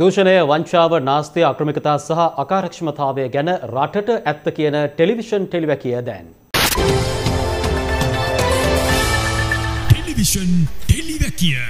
දූෂණය වංචාව නාස්තිය අක්‍රමිකතා සහ අකාරක්ෂමතාවය ගැන රටට ඇත්ත කියන ටෙලිවිෂන් ටෙලිවැකිය දැන්. ටෙලිවිෂන් ටෙලිවැකිය.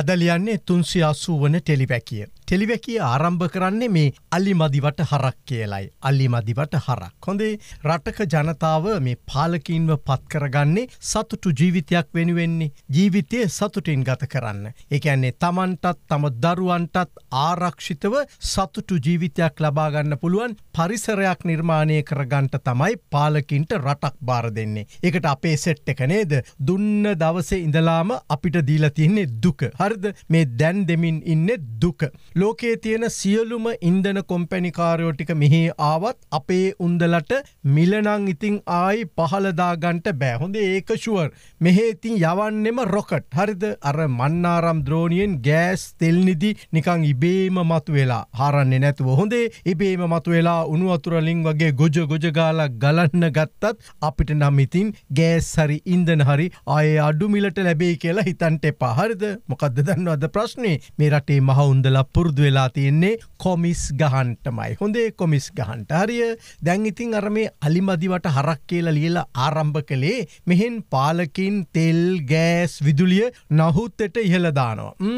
අදලියන්නේ තුන්සි අස්සූ වන ටෙලිවැකිය. තෙලිවැකිය ආරම්භ කරන්නේ මේ අලිමදිවට හරක් කියලයි. අලිමදිවට හරක්. හොඳේ රටක ජනතාව මේ පාලකින්ව පත්කරගන්නේ සතුටු ජීවිතයක් වෙනුවෙන්නේ. ජීවිතය සතුටින් ගත කරන්න. එකන්නේ තමන්ටත් තම දරුවන්ටත් ආරක්ෂිතව සතුටු ජීවිතයක් ලබාගන්න පුළුවන් පරිසරයක් නිර්මාණය කරගන්ට තමයි පාලකින්ට රටක් බාර දෙන්නේ. එකට අපේ සෙට් එක නේද දුන්න දවසේ ඉඳලාම අපිට දීලතින්නේ දුක. හරිද මේ දැන් දෙමින් ඉන්න දුක. ලෝකයේ තියෙන සියලුම ඉන්දන කොම්පැනිකාරයෝ ටික මෙහි ආවත් අපේ උන්දලට මිලනං ඉතිං ආයි පහලදාගන්ට බෑ හොඳ ඒක ශුවර් මෙහෙ ඉතින් යවන්නෙම රොකට් හරිද අර මන්නාරම් ද්‍රෝණියෙන් ගෑස් තෙල්නිදි නිකං ඉබේම මතු වෙලා හරන්නේ නැතුව හොඳේ ඉබේම මතු වෙලා උනුවතුරලින් වගේ ගොජ ගොජගාලා ගලන්න ගත්තත් අපිට නම් ඉතින් ගෑස් හරි ඉන්දන හරි අය අඩුමිලට ලැබේ කියලා හිතන්ට එපා හරිද මොකක්ද දන්නවද ප්‍රශ්නේ මේ රටේ මහවුන්දලා පුරදු පුරුදු වෙලා තියෙන්නේ කොමිස් ගහන්ටමයි හොඳේ කොමිස් ගහන්ට හරිය දැන් ඉතින් අර මේ අලිමදිවට හරක් කියලා ලියලා ආරම්භ කළේ මෙහෙන් පාලකින් තෙල් ගෑස් විදුලිය නහුත්තට ඉහළදානවා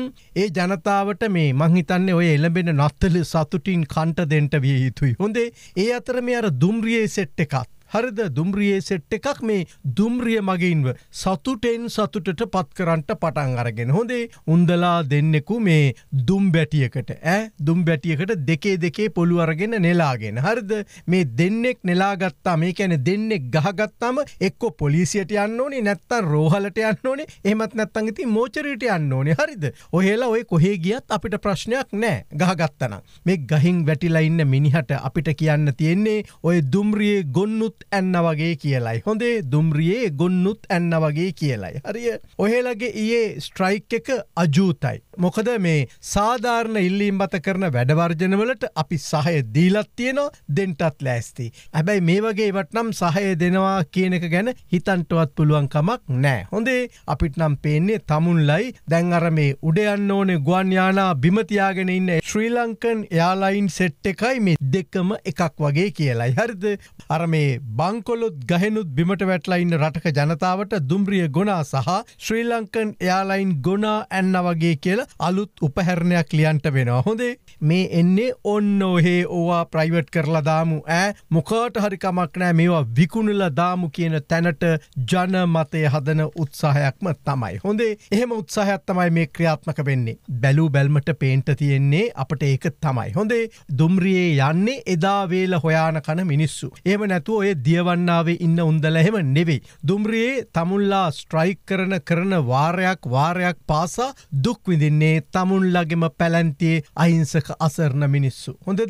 ඒ ජනතාවට මේ මංහිතන්නේ ඔය එළඹෙන නත්තල සතුටින් කන්ට දෙන්ට විය යුතුයි හොඳේ ඒ අතර මේ අර දුම්රියේ සෙට් එකත් හරිද දුම්රියේ සෙට් එකක් මේ දුම්රිය මගින්ව සතුටෙන් සතුටට පත් කරන්ට පටන් අරගෙන හොඳේ උන්දලා දෙන්නෙකු මේ දුම් බැටියකට ඇ දුම් බැටියකට දෙකේ දෙකේ පොළු අරගෙන නෙලාගෙන හරිද මේ දෙන්නෙක් නෙලාගත්තා මේ කැන දෙන්නෙක් ගහගත්තාම එක්කො පොලිසියට යන්න ඕනේ නැත්තන් රෝහලට යන්න ඕනේ එමත් නැත්තන් ඉති මෝචරයට යන්න ඕනේ හරිද ඔහෙලා ඔය කොහේ ගියත් අපිට ප්‍රශ්නයක් නෑ ගහගත්තනම් මේ ගහින් වැටිලයින්න මිනිහට අපිට කියන්න තියෙන්නේ ඔය දුම්රියේ ගොන්නුත් ඇන්න වගේ කියලයි හොඳේ දුම්රියේ ගොන්නුත් ඇන්න වගේ කියලයි හරිය ඔහෙලගේ ඒ ස්ට්‍රයික් එක අජූතයි මොකද මේ සාධාරණ ඉල්ලීම් බත කරන වැඩවර්ජනවලට අපි සහය දීලත් තියෙනවා දෙන්ටත් ලෑස්ති. ඇබැයි මේ වගේ වටනම් සහය දෙනවා කියනක ගැන හිතන්ටවත් පුළුවන්කමක් නෑ. හොඳේ අපිට නම් පේන්නේ තමුන්ලයි දැන් අර මේ උඩයන්න ඕනේ ගුවන්යානා බිමතියාගෙන ඉන්න ශ්‍රී ලංකන් යාලයින් සෙට් එකයි මේ දෙකම එකක් වගේ කියලායි. හරිද අර මේ බංකොලොත් ගහෙනුත් බිමට වැටලයින්න රටක ජනතාවට දුම්රිය ගොනා සහ ශ්‍රී ලංකන් යාලයින් ගොනා ඇන්න වගේ කියලා අලුත් උපහැරණයක් ලියන්ට වෙනවා හොඳේ මේ එන්නේ ඔන්න ඔහේ ඕවා ප්‍රයිවට් කරලා දාමු ඇ මොකාට හරිකමක් නෑ මේවා විකුණල දාමු කියන තැනට ජනමතය හදන උත්සාහයක්ම තමයි හොඳේ එහෙම උත්සාහයක් තමයි මේ ක්‍රියාත්මක වෙන්නේ බැලූ බැල්මට පේන්ට තියෙන්නේ අපට ඒක තමයි හොඳේ දුම්රියේ යන්නේ එදා වේල හොයාන කන මිනිස්සු එම නැතුව ඔය දියවන්නාවේ ඉන්න උන්දලහෙම නෙවෙයි දුම්රයේ තමුල්ලා ස්ට්‍රයික් කරන කරන වාරයක් වාරයක් පාසා දුක් විඳින් ඉන්නේ තමුන්ලගෙම පැලැන්තිේ අහිංසක අසරණ මිනිස්සු. හොඳද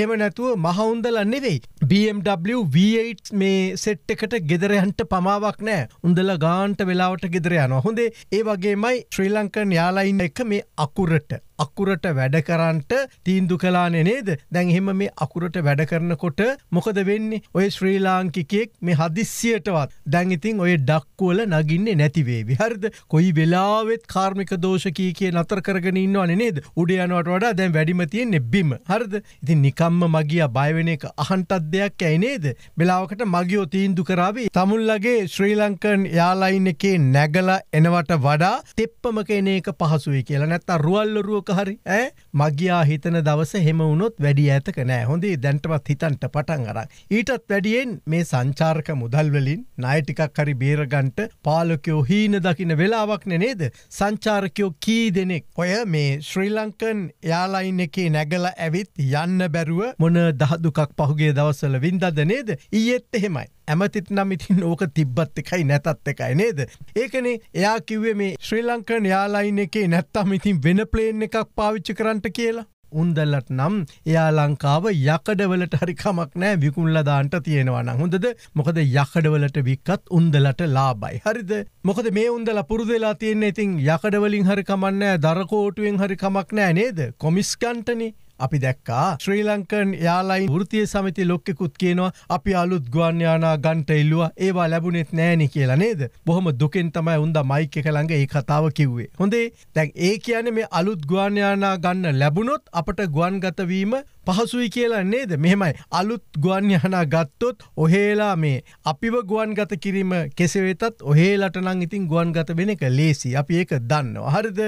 ඒම නැතුව මහවුන්දල නෙවෙයි. BMW V8 මේ සෙට් එකට ගෙදරයන්ට පමාවක් නෑ උන්දල ගාන්ට වෙලාවට ගෙදරයනවා හොඳේ ඒ වගේමයි ශ්‍රී ලංකන් යාලයින් එක මේ අකුරට අකුරට වැඩකරන්ට තීන්දු කලානේ නේද දැන් එහෙම මේ අකුරට වැඩ කරනකොට මොකද වෙන්නේ ඔය ශ්‍රී ලාංකිකයෙක් මේ හදිස්සියටවත් දැන් ඉතින් ඔය ඩක්කුවල නගින්නේ නැතිවේවි හරිද කොයි වෙලාවෙත් කාර්මික දෝෂකී කිය නතර කරගෙන ඉන්නවනේ නේද උඩ යනවට වඩා දැන් වැඩිම තියෙන්නේ බිම හරිද ඉතින් නිකම්ම මගියා බය වෙන එක අහන්ටත් දෙයක් ඇයි නේද වෙලාවකට මගියෝ තීන්දු කරාවි තමුල්ලගේ ශ්‍රී ලංකන් යාලයින් එකේ නැගලා එනවට වඩා තෙප්පම කෙන එක පහසුයි කියලා නැත්තම් රුවල්ලරුවක මොකක් හරි ඇ මගයා හිතන දවස හෙම වුණොත් වැඩි ඇතක නෑ හොඳේ දැන්ටමත් හිතන්ට පටන් අර. ඊටත් වැඩියෙන් මේ සංචාර්ක මුදල්වලින් නයටිකක් හරි බේරගන්ට පාලකයෝ හීන දකින වෙලාවක්න නේද සංචාර්කයෝ කී දෙනෙක්. ඔය මේ ශ්‍රී ලංකන් යාලයින් එකේ නැගල ඇවිත් යන්න බැරුව මොන දහදුකක් පහුගේ දවසල වින්දද නේද ඊයෙත් එහෙමයි. ඇමතිත් නම් ඉතින් ඕක තිබ්බත් එකයි නැතත් එකයි නේද. ඒකනේ එයා කිව්වේ මේ ශ්‍රී ලංකන් යාලයින් එකේ නැත්තම් ඉතින් වෙන ප්ලේන් එකක් පාවිච්චි කරන්නට කියලා. උන්දල්ලට නම් එයා ලංකාව යකඩවලට හරිකමක් නෑ විකුල්ලදාන්ට තියෙනවන හොඳද මොකද යකඩවලට වික්කත් උන්දලට ලාබයි හරිද මොකද මේ උන්දල පුරදවෙලා තියෙන්නේ ඉතින් යකඩවලින් හරිකමන්නෑ දරකෝටුවෙන් හරිකමක් නෑ නේද කොමිස්කන්ටනේ අපි දැක්කා ශ්‍රී ලංකන් යාලයින් ෘතිය සමති ලොක්කෙකුත් කියනවා අපි අලුත් ගුවන්යානා ගන්ට එල්ලවා ඒවා ලැබුණෙත් නෑනි කියලා නේද බොහොම දුකෙන් තමයි උන්ද මයික එක ළඟ ඒ කතාව කිව්වේ හොඳේ තැන් ඒ කියන මේ අලුත් ගුවන්යානා ගන්න ලැබුණොත් අපට ගුවන්ගතවීම පහසුයි කියලා නේද මෙහෙමයි අලුත් ගුවන් යහනා ගත්තොත් ඔහේලා මේ අපිව ගුවන් ගත කිරීම කෙසේ වෙතත් ඔහේලට නං ඉතින් ගුවන් ගත වෙන එක ලේසි අපි ඒක දන්න හරිද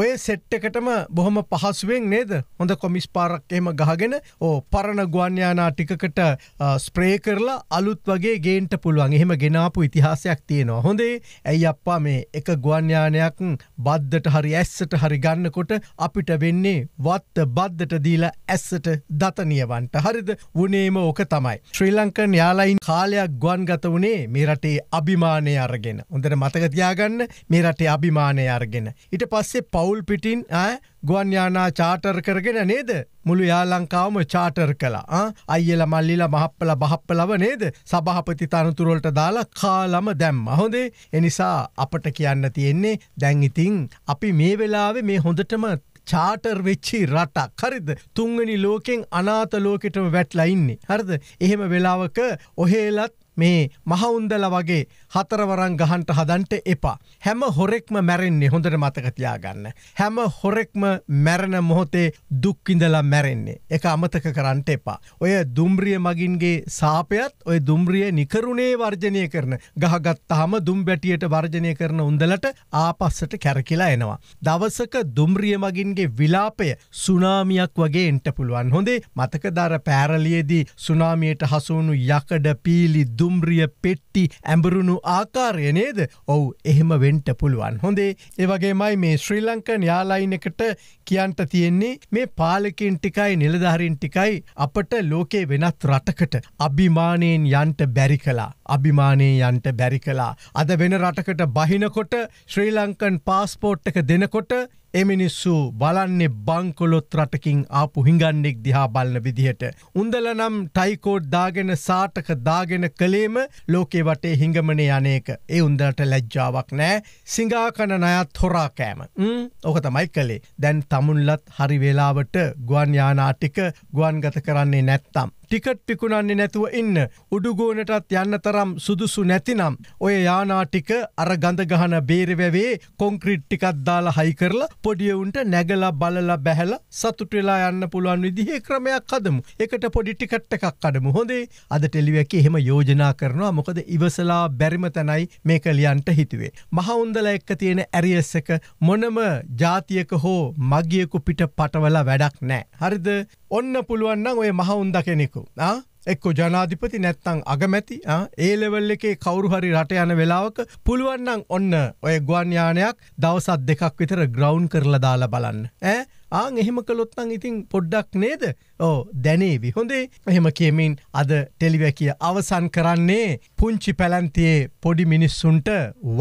ඔය සෙට්ටකටම බොහොම පහසුවෙන් නේද හොඳ කොමිස් පාරක් එහෙම ගහගෙන ඕ පරණ ගුවන්යානා ටිකකට ස්ප්‍රේ කරලා අලුත් වගේ ගේන්ට පුළුවන් එහෙම ගෙනාපු ඉතිහාසයක් තියෙනවා හොඳේ ඇයි අප්පා මේ එක ගුවන්යානයක් බද්ධට හරි ඇස්සට හරි ගන්නකොට අපිට වෙන්නේ වත්ත බද්ධට දීලා ඇස්සට දතනියවන්ට හරිද වනේම ඕක තමයි. ශ්‍රී ලංකන් යාලයින් කාලයක් ගුවන් ගත වනේ මේ රටේ අභිමානය අරගෙන. උඳට මතකතියාගන්න මේ රටේ අභිමානය අරගෙන. ඉට පස්සේ පවුල් පිටින් ගුවන් යානා චාටර් කරගෙන නේද මුළු යාලංකාවම චාටර් කලා අයිල මල්ලිල මහප්පල බහප්පලව නේද සභහපති තනතුරොල්ට දාලා කාලම දැම් හොදේ එනිසා අපට කියන්න තියෙන්නේ දැන්ඉතිං අපි මේ වෙලාවේ මේ හොඳටම චාටර් වෙච්චි රටක් හරිද තුන්වැනි ලෝකෙන් අනාත ලෝකෙටම වැට්ලයින්නේ හරිද එහෙම වෙලාවක ඔහේලත් මේ මහවුන්දල වගේ හතරවරං ගහන්ට හදන්ට එපා. හැම හොරෙක්ම මැරෙන්නේ හොඳට මතකතියා ගන්න. හැම හොරෙක්ම මැරණ මොහොතේ දුක්කිඳලා මැරෙන්නේ. එක අමතක කරන්ට එපා. ඔය දුම්රිය මගින්ගේ සාපයත් ඔය දුම්රිය නිකරුණේ වර්ජනය කරන ගහගත්තාම දුම් බැටියට වර්ජනය කරන උන්දලට ආපස්සට කැරකිලා එනවා. දවසක දුම්රිය මගින්ගේ විලාපය සුනාමියක් වගේ එන්ට පුළුවන් හොඳේ මතකදර පෑරලියේදී සුනාමියට හසුවුණු යකඩ පීලි දුම්. දුම්රිය පෙට්ටි ඇඹරුණු ආකාරය නේද ඔවු එහෙම වෙන්ට පුළුවන් හොඳේ ඒවගේමයි මේ ශ්‍රී ලංකන් යාලයින එකට කියන්ට තියෙන්නේ මේ පාලකින් ටිකයි නිලධාරින් ටිකයි අපට ලෝකේ වෙනත් රටකට අභිමානයෙන් යන්ට බැරි කලා අභිමානය යන්ට බැරි කලා අද වෙන රටකට බහිනකොට ශ්‍රී ලංකන් පාස්පෝට්ටක දෙනකොට එමිනිස්සු බලන්නේ බංකොලොත් රටකින් ආපු හිඟන්නෙක් දිහා බලන විදිහට. උන්දල නම් ටයිකෝඩ් දාගෙන සාටක දාගෙන කළේම ලෝකෙ වටේ හිඟමනේ අනේක ඒ උන්දලට ලැජ්ජාවක් නෑ සිංගාකන නයත් හොරාකෑම ඕක තමයි කළේ දැන් තමුන්ලත් හරි වෙලාවට ගුවන් යානාටික ගුවන්ගත කරන්නේ නැත්තම්. ටිකට් පිකුණන්නේ නැතුව ඉන්න උඩුගෝනටත් යන්න තරම් සුදුසු නැතිනම් ඔය යානාටික අර ගඳගහන බේරවැවේ කොංක්‍රීට් ටිකත් දාලා හයි කරලා පොඩියවුන්ට නැගලා බලලා බැහැල සතුටවෙලා යන්න පුළුවන් විදිහේ ක්‍රමයක් හදමු එකට පොඩිටිකට්ට එකක් කඩමු හොඳේ අද ටෙලිවැකි එහෙම යෝජනා කරනවා මොකද ඉවසලා බැරිම තැනයි මේක ලියන්ට හිතුවේ. මහවුන්දල එක්ක තියෙන ඇරියස් එක මොනම ජාතියක හෝ මගියකු පිට පටවල වැඩක් නෑ. හරිද ඔන්න පුළුවන්න ඔය මහවුන්ද කෙනෙකු. එක්ක ජනාධිපති නැත්තං අගමැති ඒ ලෙවල් එකේ කවරුහරි රට යන වෙලාවක පුළුවන්නන් ඔන්න ඔය ගුවන්යානයක් දවසත් දෙකක් විතර ග්‍රවන්් කරලා දාලා බලන්න ඇ? ආං එහෙම කළොත්නං ඉතින් පොඩ්ඩක් නේද ඕ දැනේවි හොඳේ එහෙම කියමින් අද ටෙලිවැකිය අවසන් කරන්නේ පුංචි පැලන්තියේ පොඩි මිනිස්සුන්ට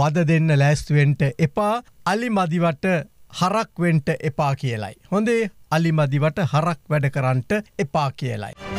වද දෙන්න ලෑස්තුවෙන්ට එපා අලිමදිවට හරක්වෙන්ට එපා කියලයි. හොඳේ අලිමදිවට හරක් වැඩ කරන්ට එපා කියලයි.